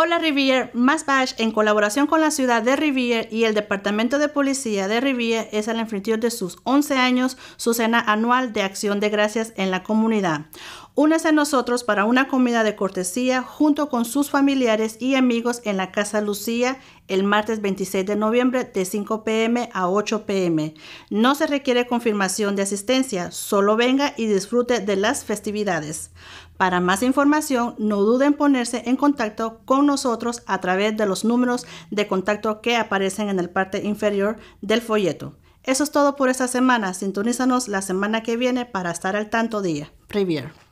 Hola Rivier, Más Bash, en colaboración con la ciudad de Rivier y el Departamento de Policía de Rivier, es el anfitrión de sus 11 años su cena anual de acción de gracias en la comunidad. Únase a nosotros para una comida de cortesía junto con sus familiares y amigos en la Casa Lucía el martes 26 de noviembre de 5 pm a 8 pm. No se requiere confirmación de asistencia, solo venga y disfrute de las festividades. Para más información, no duden en ponerse en contacto con nosotros a través de los números de contacto que aparecen en el parte inferior del folleto. Eso es todo por esta semana. Sintonízanos la semana que viene para estar al tanto día. Previer.